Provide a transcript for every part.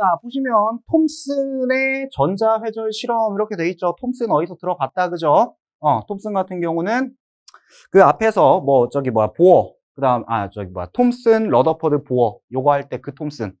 자, 보시면 톰슨의 전자회절 실험 이렇게 돼 있죠. 톰슨 어디서 들어봤다, 그죠? 어, 톰슨 같은 경우는 그 앞에서 뭐 저기 뭐야, 보어. 그 다음, 아, 저기 뭐야, 톰슨, 러더퍼드 보어. 요거 할 때 그 톰슨의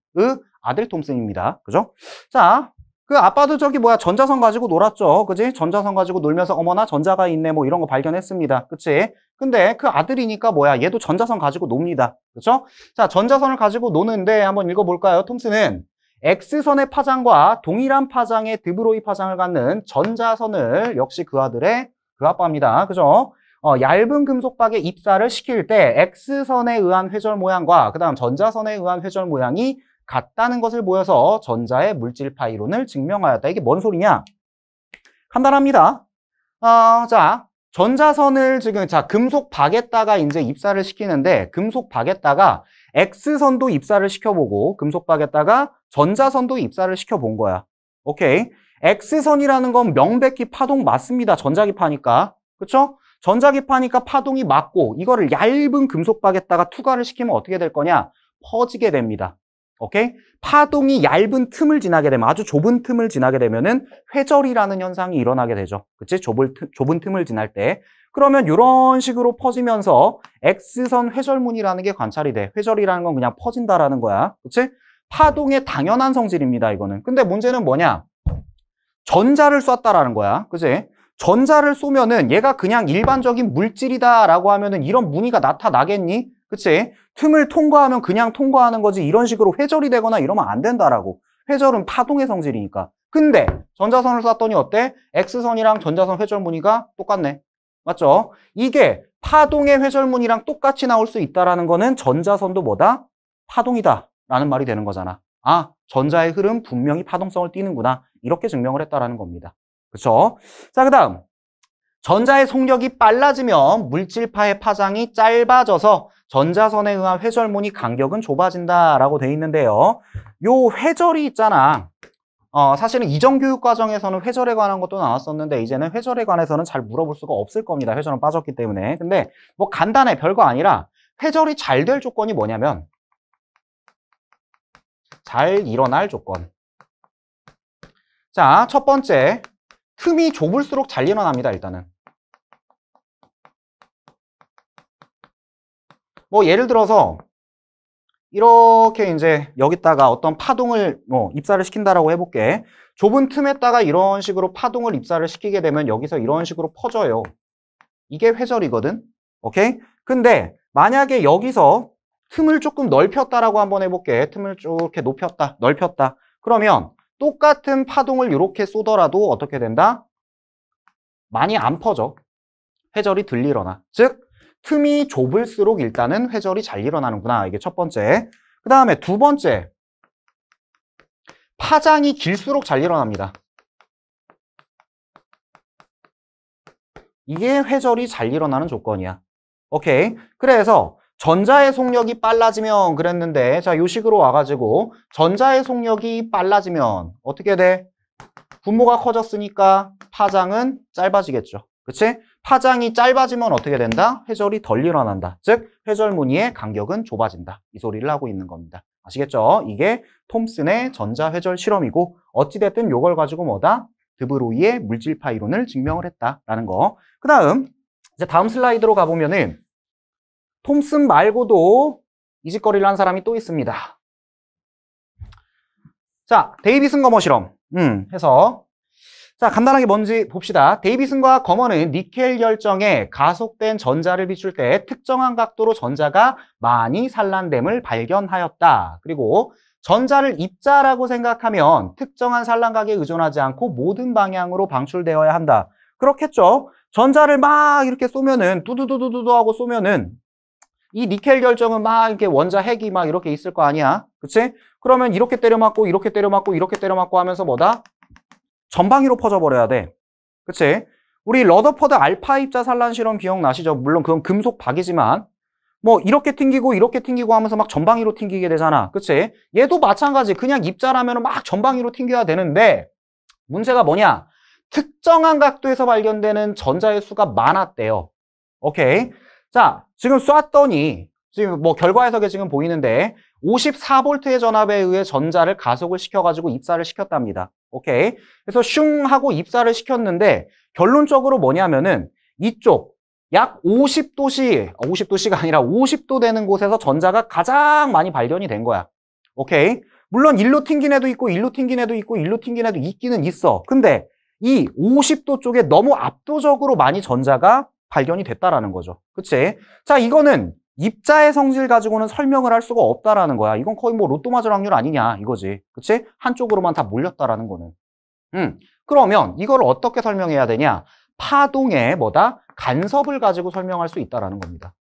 아들 톰슨입니다. 그죠? 자, 그 아빠도 저기 뭐야 전자선 가지고 놀았죠 그지 전자선 가지고 놀면서 어머나 전자가 있네 뭐 이런 거 발견했습니다 그치 근데 그 아들이니까 뭐야 얘도 전자선 가지고 놉니다 그쵸 자 전자선을 가지고 노는데 한번 읽어볼까요 톰슨은 X선의 파장과 동일한 파장의 드브로이 파장을 갖는 전자선을 역시 그아들의 그아빠입니다. 그죠? 어, 얇은 금속박에 입사를 시킬 때 X선에 의한 회절 모양과 그 다음 전자선에 의한 회절 모양이 같다는 것을 보여서 전자의 물질파 이론을 증명하였다. 이게 뭔 소리냐? 간단합니다. 어, 자, 전자선을 지금 자 금속박에다가 이제 입사를 시키는데 금속박에다가 X선도 입사를 시켜보고 금속박에다가 전자선도 입사를 시켜본 거야. 오케이. X선이라는 건 명백히 파동 맞습니다. 전자기파니까. 그렇죠? 전자기파니까 파동이 맞고 이거를 얇은 금속박에다가 투과를 시키면 어떻게 될 거냐? 퍼지게 됩니다. 오케이? 파동이 얇은 틈을 지나게 되면 아주 좁은 틈을 지나게 되면은 회절이라는 현상이 일어나게 되죠. 그치? 좁을, 좁은 틈을 지날 때. 그러면 이런 식으로 퍼지면서 X선 회절문이라는 게 관찰이 돼. 회절이라는 건 그냥 퍼진다라는 거야. 그치? 파동의 당연한 성질입니다. 이거는. 근데 문제는 뭐냐? 전자를 쐈다라는 거야. 그지? 전자를 쏘면은 얘가 그냥 일반적인 물질이다라고 하면은 이런 무늬가 나타나겠니? 그치? 틈을 통과하면 그냥 통과하는 거지 이런 식으로 회절이 되거나 이러면 안 된다라고 회절은 파동의 성질이니까 근데 전자선을 쐈더니 어때? X선이랑 전자선 회절 무늬가 똑같네 맞죠? 이게 파동의 회절 무늬랑 똑같이 나올 수 있다는 라 거는 전자선도 뭐다? 파동이다 라는 말이 되는 거잖아. 아, 전자의 흐름 분명히 파동성을 띠는구나. 이렇게 증명을 했다라는 겁니다. 그렇죠? 자, 그 다음. 전자의 속력이 빨라지면 물질파의 파장이 짧아져서 전자선에 의한 회절문이 간격은 좁아진다라고 돼 있는데요. 요 회절이 있잖아. 어, 사실은 이전 교육 과정에서는 회절에 관한 것도 나왔었는데 이제는 회절에 관해서는 잘 물어볼 수가 없을 겁니다. 회절은 빠졌기 때문에. 근데 뭐 간단해 별거 아니라 회절이 잘 될 조건이 뭐냐면 잘 일어날 조건. 자, 첫 번째. 틈이 좁을수록 잘 일어납니다, 일단은. 뭐 예를 들어서 이렇게 이제 여기다가 어떤 파동을 뭐 입사를 시킨다라고 해볼게. 좁은 틈에다가 이런 식으로 파동을 입사를 시키게 되면 여기서 이런 식으로 퍼져요. 이게 회절이거든. 오케이? 근데 만약에 여기서 틈을 조금 넓혔다라고 한번 해볼게. 틈을 이렇게 높였다, 넓혔다. 그러면 똑같은 파동을 이렇게 쏘더라도 어떻게 된다? 많이 안 퍼져. 회절이 들 일어나. 즉, 틈이 좁을수록 일단은 회절이 잘 일어나는구나. 이게 첫 번째. 그 다음에 두 번째. 파장이 길수록 잘 일어납니다. 이게 회절이 잘 일어나는 조건이야. 오케이. 그래서 전자의 속력이 빨라지면 그랬는데 자, 요 식으로 와가지고 전자의 속력이 빨라지면 어떻게 돼? 분모가 커졌으니까 파장은 짧아지겠죠. 그치? 파장이 짧아지면 어떻게 된다? 회절이 덜 일어난다. 즉, 회절 무늬의 간격은 좁아진다. 이 소리를 하고 있는 겁니다. 아시겠죠? 이게 톰슨의 전자회절 실험이고 어찌됐든 요걸 가지고 뭐다? 드브로이의 물질파 이론을 증명을 했다라는 거. 그 다음, 이제 다음 슬라이드로 가보면은 톰슨 말고도 이직거리를 한 사람이 또 있습니다. 자, 데이비슨 거머 실험. 음, 해서 자, 간단하게 뭔지 봅시다. 데이비슨과 거머는 니켈 열정에 가속된 전자를 비출 때 특정한 각도로 전자가 많이 산란됨을 발견하였다. 그리고 전자를 입자라고 생각하면 특정한 산란각에 의존하지 않고 모든 방향으로 방출되어야 한다. 그렇겠죠? 전자를 막 이렇게 쏘면은 두두두두두 하고 쏘면은 이 니켈 결정은 막 이렇게 원자 핵이 막 이렇게 있을 거 아니야. 그치? 그러면 이렇게 때려 맞고, 이렇게 때려 맞고, 이렇게 때려 맞고 하면서 뭐다? 전방위로 퍼져버려야 돼. 그치? 우리 러더퍼드 알파 입자 산란 실험 기억나시죠? 물론 그건 금속 박이지만 뭐 이렇게 튕기고 이렇게 튕기고 하면서 막 전방위로 튕기게 되잖아. 그치? 얘도 마찬가지. 그냥 입자라면 막 전방위로 튕겨야 되는데 문제가 뭐냐? 특정한 각도에서 발견되는 전자의 수가 많았대요. 오케이? 자, 지금 쐈더니 지금 뭐 결과 해석에 지금 보이는데 54V의 전압에 의해 전자를 가속을 시켜가지고 입사를 시켰답니다. 오케이. 그래서 슝 하고 입사를 시켰는데 결론적으로 뭐냐면은 이쪽 약 50도씨, 50도씨가 아, 아니라 50도 되는 곳에서 전자가 가장 많이 발견이 된 거야. 오케이. 물론 일로 튕긴 애도 있고 일로 튕긴 애도 있고 일로 튕긴 애도 있기는 있어. 근데 이 50도 쪽에 너무 압도적으로 많이 전자가 발견이 됐다라는 거죠. 그치? 자, 이거는 입자의 성질 가지고는 설명을 할 수가 없다라는 거야. 이건 거의 뭐 로또 맞을 확률 아니냐 이거지. 그치? 한쪽으로만 다 몰렸다라는 거는. 음, 그러면 이걸 어떻게 설명해야 되냐? 파동의 뭐다? 간섭을 가지고 설명할 수 있다라는 겁니다.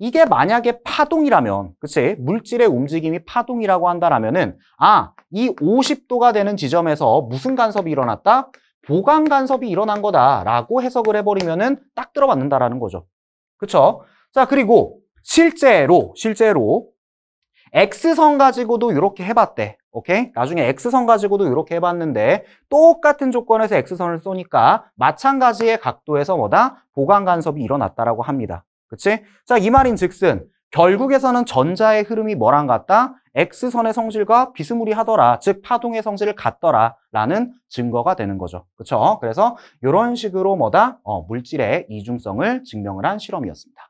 이게 만약에 파동이라면, 그치? 물질의 움직임이 파동이라고 한다라면은, 아, 이 50도가 되는 지점에서 무슨 간섭이 일어났다? 보강 간섭이 일어난 거다라고 해석을 해버리면은 딱 들어맞는다라는 거죠. 그렇죠? 자 그리고 실제로 실제로 X선 가지고도 이렇게 해봤대. 오케이? 나중에 X선 가지고도 이렇게 해봤는데 똑같은 조건에서 X선을 쏘니까 마찬가지의 각도에서 뭐다? 보강 간섭이 일어났다라고 합니다. 그치? 자, 이 말인 즉슨 결국에서는 전자의 흐름이 뭐랑 같다? X선의 성질과 비스무리하더라, 즉 파동의 성질을 갖더라 라는 증거가 되는 거죠. 그렇죠? 그래서 이런 식으로 뭐다? 어, 물질의 이중성을 증명을 한 실험이었습니다.